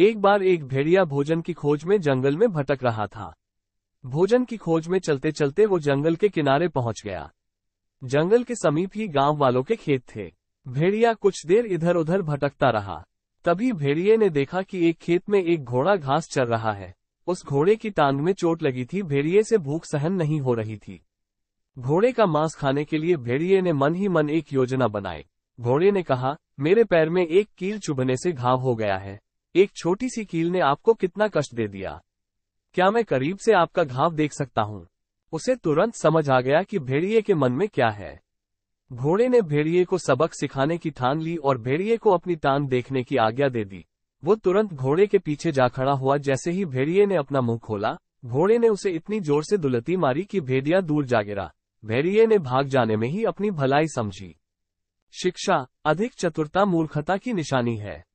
एक बार एक भेड़िया भोजन की खोज में जंगल में भटक रहा था भोजन की खोज में चलते चलते वो जंगल के किनारे पहुंच गया जंगल के समीप ही गांव वालों के खेत थे भेड़िया कुछ देर इधर उधर भटकता रहा तभी भेड़िए ने देखा कि एक खेत में एक घोड़ा घास चल रहा है उस घोड़े की टांग में चोट लगी थी भेड़िए से भूख सहन नहीं हो रही थी घोड़े का मांस खाने के लिए भेड़िए ने मन ही मन एक योजना बनाई घोड़े ने कहा मेरे पैर में एक कील चुभने से घाव हो गया है एक छोटी सी कील ने आपको कितना कष्ट दे दिया क्या मैं करीब से आपका घाव देख सकता हूँ उसे तुरंत समझ आ गया कि भेड़िए के मन में क्या है घोड़े ने भेड़िए को सबक सिखाने की ठान ली और भेड़िए को अपनी टांग देखने की आज्ञा दे दी वो तुरंत घोड़े के पीछे जा खड़ा हुआ जैसे ही भेड़िए ने अपना मुंह खोला घोड़े ने उसे इतनी जोर से दुलती मारी कि भेड़िया दूर जा गिरा भेड़िए ने भाग जाने में ही अपनी भलाई समझी शिक्षा अधिक चतुरता मूर्खता की निशानी है